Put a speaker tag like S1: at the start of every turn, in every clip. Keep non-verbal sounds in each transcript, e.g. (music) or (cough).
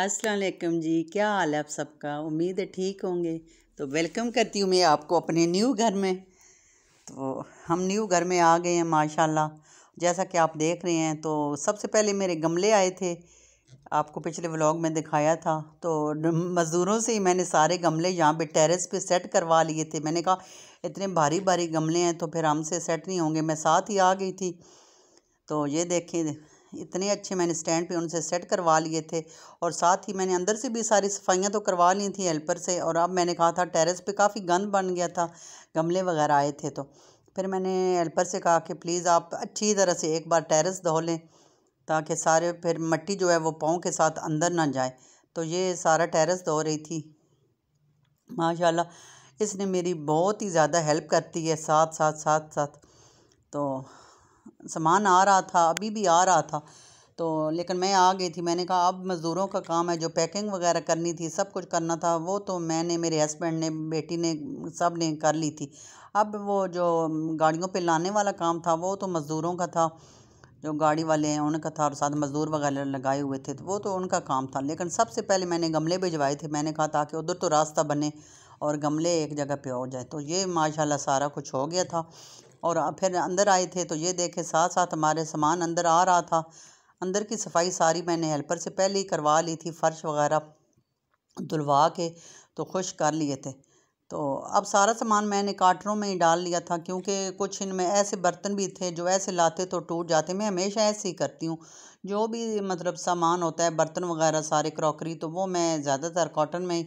S1: अस्सलाम वालेकुम जी क्या हाल है आप सबका उम्मीद है ठीक होंगे तो वेलकम करती हूँ मैं आपको अपने न्यू घर में तो हम न्यू घर में आ गए हैं माशाल्लाह जैसा कि आप देख रहे हैं तो सबसे पहले मेरे गमले आए थे आपको पिछले व्लॉग में दिखाया था तो मज़दूरों से ही मैंने सारे गमले यहाँ पे टेरेस पे सेट करवा लिए थे मैंने कहा इतने भारी भारी गमले हैं तो फिर हमसे सेट नहीं होंगे मैं साथ ही आ गई थी तो ये देखें इतने अच्छे मैंने स्टैंड पे उनसे सेट करवा लिए थे और साथ ही मैंने अंदर से भी सारी सफाइयाँ तो करवा ली थी हेल्पर से और अब मैंने कहा था टेरेस पे काफ़ी गंद बन गया था गमले वगैरह आए थे तो फिर मैंने हेल्पर से कहा कि प्लीज़ आप अच्छी तरह से एक बार टेरेस धो लें ताकि सारे फिर मट्टी जो है वो पाँव के साथ अंदर ना जाए तो ये सारा टेरेस धो रही थी माशाला इसने मेरी बहुत ही ज़्यादा हेल्प करती है साथ साथ साथ साथ तो सामान आ रहा था अभी भी आ रहा था तो लेकिन मैं आ गई थी मैंने कहा अब मज़दूरों का काम है जो पैकिंग वगैरह करनी थी सब कुछ करना था वो तो मैंने मेरे हस्बैंड ने बेटी ने सब ने कर ली थी अब वो जो गाड़ियों पे लाने वाला काम था वो तो मज़दूरों का था जो गाड़ी वाले हैं उनका था और साथ मज़दूर वगैरह लगाए हुए थे तो वो तो उनका काम था लेकिन सबसे पहले मैंने गमले भिजवाए थे मैंने कहा ताकि उधर तो रास्ता बने और गमले एक जगह पे हो जाए तो ये माशाल्लाह सारा कुछ हो गया था और फिर अंदर आए थे तो ये देखे साथ साथ हमारे सामान अंदर आ रहा था अंदर की सफाई सारी मैंने हेल्पर से पहले ही करवा ली थी फ़र्श वगैरह धुलवा के तो खुश कर लिए थे तो अब सारा सामान मैंने काटरों में ही डाल लिया था क्योंकि कुछ इनमें ऐसे बर्तन भी थे जो ऐसे लाते तो टूट जाते मैं हमेशा ऐसे ही करती हूँ जो भी मतलब सामान होता है बर्तन वगैरह सारे क्रॉकरी तो वो मैं ज़्यादातर कॉटन में ही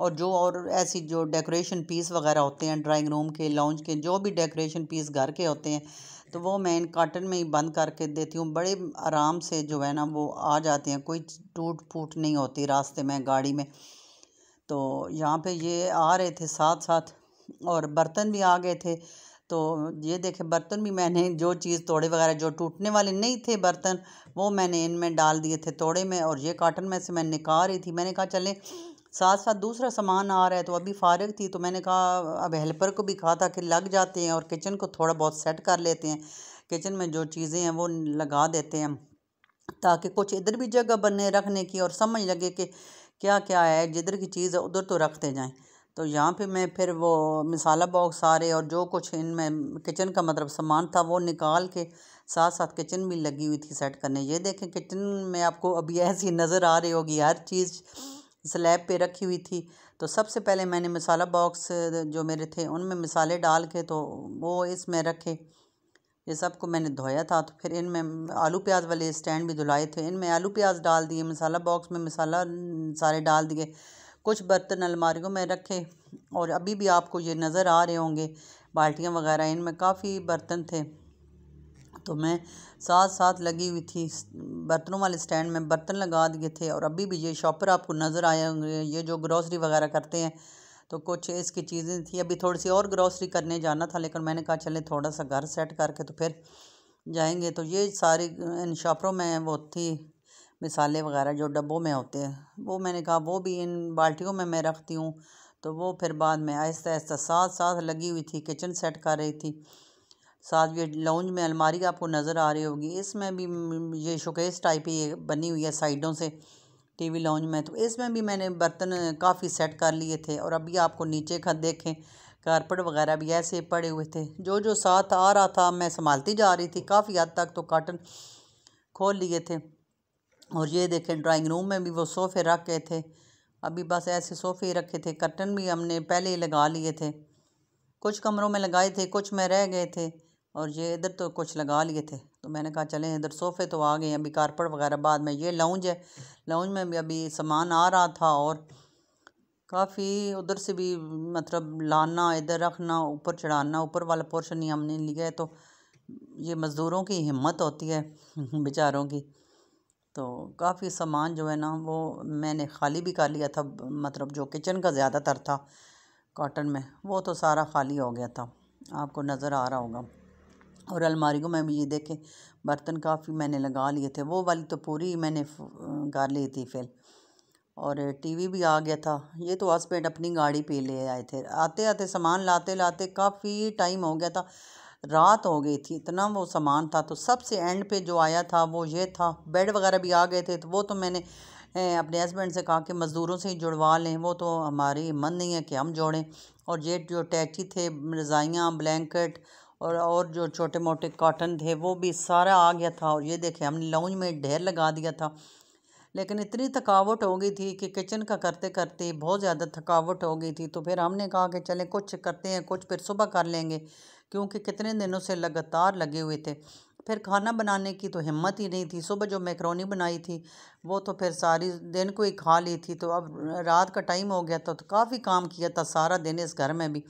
S1: और जो और ऐसी जो डेकोरेशन पीस वगैरह होते हैं ड्राइंग रूम के लाउंज के जो भी डेकोरेशन पीस घर के होते हैं तो वो मैं इन काटन में ही बंद करके देती हूँ बड़े आराम से जो है ना वो आ जाते हैं कोई टूट फूट नहीं होती रास्ते में गाड़ी में तो यहाँ पे ये आ रहे थे साथ साथ और बर्तन भी आ गए थे तो ये देखे बर्तन भी मैंने (laughs) जो चीज़ तोड़े वगैरह जो टूटने वाले नहीं थे बर्तन वो मैंने इनमें डाल दिए थे तोड़े में और ये काटन में से मैं निकाल रही थी मैंने कहा चलें साथ साथ दूसरा सामान आ रहा है तो अभी फारग थी तो मैंने कहा अब हेल्पर को भी कहा था कि लग जाते हैं और किचन को थोड़ा बहुत सेट कर लेते हैं किचन में जो चीज़ें हैं वो लगा देते हैं ताकि कुछ इधर भी जगह बने रखने की और समझ लगे कि क्या क्या है जिधर की चीज़ है उधर तो रखते जाएँ तो यहाँ पे मैं फिर वो मसाला बॉक्स आ रहे और जो कुछ इनमें किचन का मतलब सामान था वो निकाल के साथ साथ किचन भी लगी हुई थी सेट करने ये देखें किचन में आपको अभी ऐसी नज़र आ रही होगी हर चीज़ स्लैब पे रखी हुई थी तो सबसे पहले मैंने मसाला बॉक्स जो मेरे थे उनमें मसाले डाल के तो वो इसमें रखे ये सब को मैंने धोया था तो फिर इनमें आलू प्याज वाले स्टैंड भी धुलाए थे इनमें आलू प्याज डाल दिए मसाला बॉक्स में मसाला सारे डाल दिए कुछ बर्तन अलमारियों में रखे और अभी भी आपको ये नज़र आ रहे होंगे बाल्टियाँ वगैरह इनमें काफ़ी बर्तन थे तो मैं साथ साथ लगी हुई थी बर्तनों वाले स्टैंड में बर्तन लगा दिए थे और अभी भी ये शॉपर आपको नज़र आए होंगे ये जो ग्रॉसरी वगैरह करते हैं तो कुछ इसकी चीज़ें थी अभी थोड़ी सी और ग्रॉसरी करने जाना था लेकिन मैंने कहा चले थोड़ा सा घर सेट करके तो फिर जाएंगे तो ये सारी इन शॉपरों में वो थी मिसाले वगैरह जो डब्बों में होते हैं वो मैंने कहा वो भी इन बाल्टियों में मैं रखती हूँ तो वो फिर बाद में आहिस्ता आहिस्ता साथ साथ लगी हुई थी किचन सेट कर रही थी साथ ये लाउंज में अलमारी आपको नज़र आ रही होगी इसमें भी ये शोकेस टाइप ही बनी हुई है साइडों से टीवी लाउंज में तो इसमें भी मैंने बर्तन काफ़ी सेट कर लिए थे और अभी आपको नीचे का देखें कारपेट वगैरह भी ऐसे पड़े हुए थे जो जो साथ आ रहा था मैं संभालती जा रही थी काफ़ी हद तक तो काटन खोल लिए थे और ये देखें ड्राइंग रूम में भी वो सोफ़े रख गए थे अभी बस ऐसे सोफ़े रखे थे कर्टन भी हमने पहले ही लगा लिए थे कुछ कमरों में लगाए थे कुछ में रह गए थे और ये इधर तो कुछ लगा लिए थे तो मैंने कहा चलें इधर सोफ़े तो आ गए अभी कारपेट वगैरह बाद में ये लाउंज है लाउंज में भी अभी सामान आ रहा था और काफ़ी उधर से भी मतलब लाना इधर रखना ऊपर चढ़ाना ऊपर वाला पोर्शन ही हमने लिया है तो ये मज़दूरों की हिम्मत होती है (laughs) बेचारों की तो काफ़ी सामान जो है ना वो मैंने खाली भी कर लिया था मतलब जो किचन का ज़्यादातर था कॉटन में वो तो सारा खाली हो गया था आपको नज़र आ रहा होगा और अलमारी को मैं भी ये देखे बर्तन काफ़ी मैंने लगा लिए थे वो वाली तो पूरी मैंने कर ली थी फिर और टीवी भी आ गया था ये तो हस्बैंड अपनी गाड़ी पे ले आए थे आते आते सामान लाते लाते काफ़ी टाइम हो गया था रात हो गई थी इतना वो सामान था तो सबसे एंड पे जो आया था वो ये था बेड वगैरह भी आ गए थे तो वो तो मैंने अपने हस्बैंड से कहा कि मज़दूरों से ही जुड़वा लें वो तो हमारी मन नहीं है कि हम जोड़ें और ये जो टैची थे रज़ाइयाँ ब्लैंकेट और और जो छोटे मोटे काटन थे वो भी सारा आ गया था और ये देखें हमने लाउंज में ढेर लगा दिया था लेकिन इतनी थकावट हो गई थी कि किचन का करते करते बहुत ज़्यादा थकावट हो गई थी तो फिर हमने कहा कि चलें कुछ करते हैं कुछ फिर सुबह कर लेंगे क्योंकि कितने दिनों से लगातार लगे हुए थे फिर खाना बनाने की तो हिम्मत ही नहीं थी सुबह जो मैक्रोनी बनाई थी वो तो फिर सारी दिन को ही खा ली थी तो अब रात का टाइम हो गया था तो, तो काफ़ी काम किया था सारा दिन इस घर में भी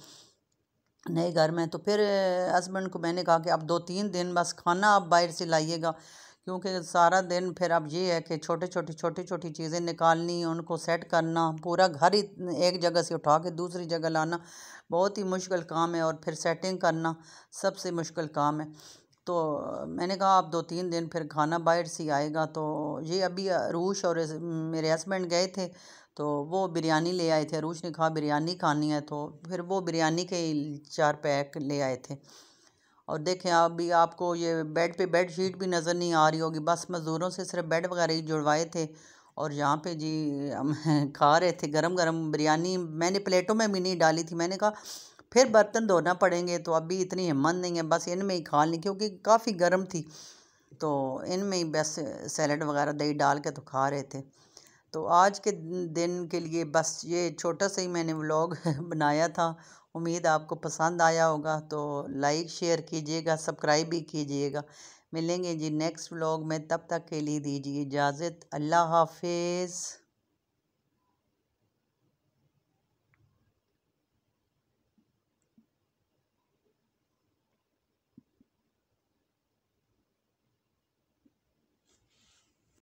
S1: नए घर में तो फिर हस्बैंड को मैंने कहा कि आप दो तीन दिन बस खाना आप बाहर से लाइएगा क्योंकि सारा दिन फिर अब ये है कि छोटे छोटे छोटी छोटी चीज़ें निकालनी उनको सेट करना पूरा घर ही एक जगह से उठा के दूसरी जगह लाना बहुत ही मुश्किल काम है और फिर सेटिंग करना सबसे मुश्किल काम है तो मैंने कहा आप दो तीन दिन फिर खाना बाहर से आएगा तो ये अभी रूश और मेरे हस्बैंड गए थे तो वो बिरयानी ले आए थे अरूज ने कहा बिरयानी खानी है तो फिर वो बिरयानी के चार पैक ले आए थे और देखें अभी भी आपको ये बेड पे बेड शीट भी नज़र नहीं आ रही होगी बस मज़दूरों से सिर्फ बेड वगैरह ही जुड़वाए थे और यहाँ पे जी हम (laughs) खा रहे थे गरम गरम बिरयानी मैंने प्लेटों में भी नहीं डाली थी मैंने कहा फिर बर्तन धोना पड़ेंगे तो अभी इतनी हिम्मत नहीं है बस इनमें ही खा लें क्योंकि काफ़ी गर्म थी तो इनमें ही बस सैलड वगैरह दही डाल के तो खा रहे थे तो आज के दिन के लिए बस ये छोटा सा ही मैंने व्लॉग (laughs) बनाया था उम्मीद आपको पसंद आया होगा तो लाइक शेयर कीजिएगा सब्सक्राइब भी कीजिएगा मिलेंगे जी नेक्स्ट व्लॉग में तब तक के लिए दीजिए इजाज़त अल्लाह हाफिज़